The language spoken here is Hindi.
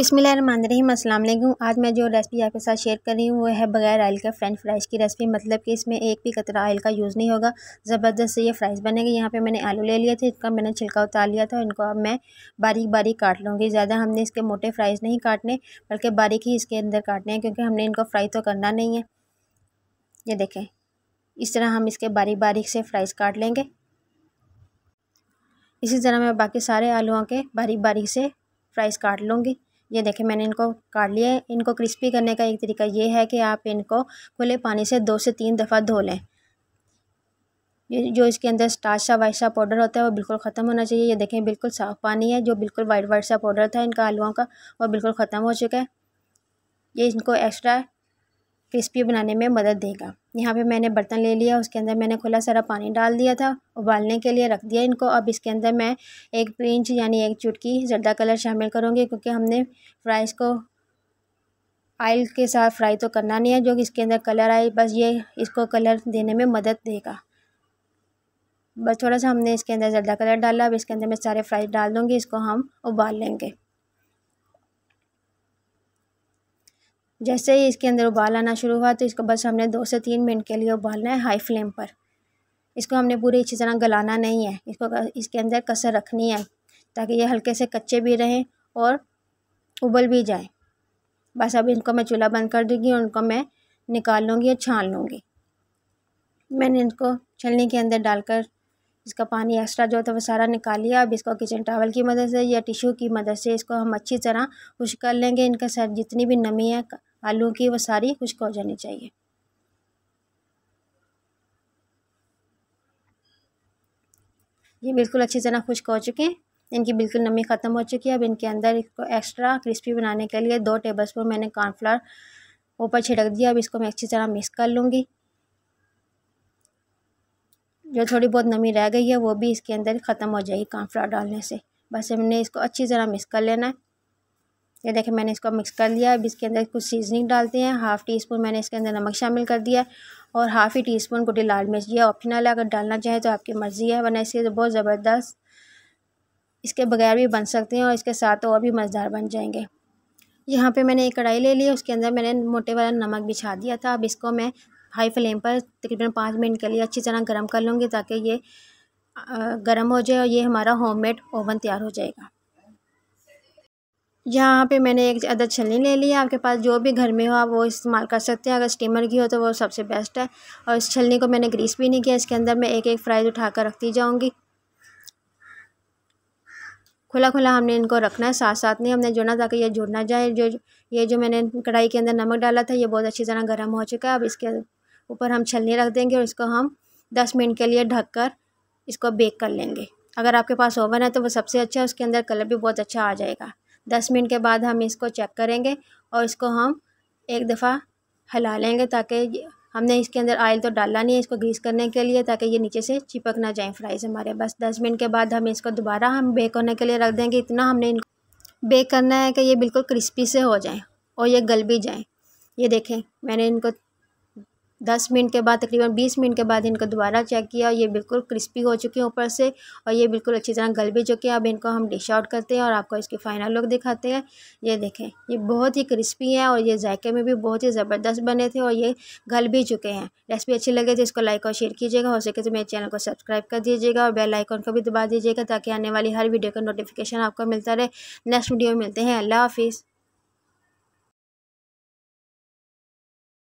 अस्सलाम वालेकुम आज मैं जो रेसिपी आपके साथ शेयर कर रही हूँ वो है बगैर ऑयल के फ्रेंच फ्राइज़ की रेसिपी मतलब कि इसमें एक भी कतरा ऑयल का यूज़ नहीं होगा ज़बरदस्त से ये फ्राइज़ बनेगा यहाँ पे मैंने आलू ले लिए थे इसका मैंने छिलका उतार लिया था इनको अब मैं बारीक बारीक काट लूँगी ज़्यादा हमने इसके मोटे फ्राइज़ नहीं काटने बल्कि बारीक ही इसके अंदर काटने हैं क्योंकि हमने इनको फ्राई तो करना नहीं है ये देखें इस तरह हम इसके बारीक बारीक से फ्राइज़ काट लेंगे इसी तरह मैं बाकी सारे आलूओं के बारीक बारीक से फ्राइज़ काट लूँगी ये देखें मैंने इनको काट लिए इनको क्रिस्पी करने का एक तरीका ये है कि आप इनको खुले पानी से दो से तीन दफ़ा धो लें जो इसके अंदर स्टार्च सा वाइट सा पाउडर होता है वो बिल्कुल ख़त्म होना चाहिए ये देखें बिल्कुल साफ़ पानी है जो बिल्कुल वाइट वाइट सा पाउडर था इनका आलुओं का वो बिल्कुल ख़त्म हो चुका है ये इनको एक्स्ट्रा क्रिस्पी बनाने में मदद देगा यहाँ पे मैंने बर्तन ले लिया उसके अंदर मैंने खुला सारा पानी डाल दिया था उबालने के लिए रख दिया इनको अब इसके अंदर मैं एक पिंच यानी एक चुटकी जर्दा कलर शामिल करूँगी क्योंकि हमने फ्राइज़ को आयल के साथ फ्राई तो करना नहीं है जो कि इसके अंदर कलर आए बस ये इसको कलर देने में मदद देगा बस थोड़ा सा हमने इसके अंदर ज़र्दा कलर डाला अब इसके अंदर मैं सारे फ्राइज डाल दूँगी इसको हम उबाल लेंगे जैसे ही इसके अंदर उबाल आना शुरू हुआ तो इसको बस हमने दो से तीन मिनट के लिए उबालना है हाई फ्लेम पर इसको हमने पूरी अच्छी तरह गलाना नहीं है इसको इसके अंदर कसर रखनी है ताकि ये हल्के से कच्चे भी रहें और उबल भी जाए बस अब इनको मैं चूल्हा बंद कर दूँगी और उनको मैं निकाल लूँगी और छान लूँगी मैंने इनको छलनी के अंदर डालकर इसका पानी एक्स्ट्रा जो था वो सारा निकाल लिया अब इसको किचन टावल की मदद से या टिशू की मदद से इसको हम अच्छी तरह खुश कर लेंगे इनके साथ जितनी भी नमी है आलू की वो सारी खुश्क हो जानी चाहिए ये बिल्कुल अच्छी तरह खुश्क हो चुके हैं इनकी बिल्कुल नमी ख़त्म हो चुकी है अब इनके अंदर इसको एक्स्ट्रा क्रिस्पी बनाने के लिए दो टेबल स्पून मैंने कॉर्नफ्लावर ऊपर छिड़क दिया अब इसको मैं अच्छी तरह मिक्स कर लूँगी जो थोड़ी बहुत नमी रह गई है वो भी इसके अंदर ख़त्म हो जाएगी कॉर्नफ्लावर डालने से बस हमने इसको अच्छी तरह मिक्स कर लेना है ये देखें मैंने इसको मिक्स कर लिया अब इसके अंदर कुछ सीजनिंग डालते हैं हाफ़ टी स्पून मैंने इसके अंदर नमक शामिल कर दिया और हाफ़ ही टी स्पून गुटी लाल मिर्च ये ऑप्शनल है अगर डालना चाहें तो आपकी मर्ज़ी है वरना इसके बहुत ज़बरदस्त इसके बगैर भी बन सकते हैं और इसके साथ तो और भी मज़ेदार बन जाएंगे यहाँ पे मैंने एक कढ़ाई ले ली उसके अंदर मैंने मोटे वाला नमक बिछा दिया था अब इसको मैं हाई फ्लेम पर तकरीबन पाँच मिनट के लिए अच्छी तरह गर्म कर लूँगी ताकि ये गर्म हो जाए और ये हमारा होममेड ओवन तैयार हो जाएगा यहाँ पे मैंने एक अदर छलनी ले ली है आपके पास जो भी घर में हो आप वो इस्तेमाल कर सकते हैं अगर स्टीमर की हो तो वो सबसे बेस्ट है और इस छलनी को मैंने ग्रीस भी नहीं किया इसके अंदर मैं एक एक फ्राइज़ उठा कर रखती जाऊँगी खुला खुला हमने इनको रखना है साथ साथ नहीं हमने जोड़ना ताकि ये जुड़ ना जाए जो ये जो मैंने कढ़ाई के अंदर नमक डाला था ये बहुत अच्छी तरह गर्म हो चुका है अब इसके ऊपर हम छलनी रख देंगे और इसको हम दस मिनट के लिए ढक कर इसको बेक कर लेंगे अगर आपके पास ओवन है तो वो सबसे अच्छा है उसके अंदर कलर भी बहुत अच्छा आ जाएगा दस मिनट के बाद हम इसको चेक करेंगे और इसको हम एक दफ़ा हिला लेंगे ताकि हमने इसके अंदर ऑयल तो डाला नहीं है इसको ग्रीस करने के लिए ताकि ये नीचे से चिपक ना जाए फ्राइज़ हमारे बस दस मिनट के बाद हम इसको दोबारा हम बेक होने के लिए रख देंगे इतना हमने इनको बेक करना है कि ये बिल्कुल क्रिस्पी से हो जाए और ये गल भी जाए ये देखें मैंने इनको दस मिनट के बाद तकरीबन बीस मिनट के बाद इनको दोबारा चेक किया और ये बिल्कुल क्रिस्पी हो चुके हैं ऊपर से और ये बिल्कुल अच्छी तरह गल भी चुके हैं अब इनको हम डिश आउट करते हैं और आपको इसकी फ़ाइनल लुक दिखाते हैं ये देखें ये बहुत ही क्रिस्पी है और ये जायके में भी बहुत ही ज़बरदस्त बने थे और ये गल भी चुके हैं रेसिपी अच्छी लगे तो इसको लाइक और शेयर कीजिएगा हो सके तो मेरे चैनल को सब्सक्राइब कर दीजिएगा और बेल आइकॉन को भी दबा दीजिएगा ताकि आने वाली हर वीडियो का नोटिफिकेशन आपको मिलता रहे नेक्स्ट वीडियो में मिलते हैं अल्लाह हाफिज़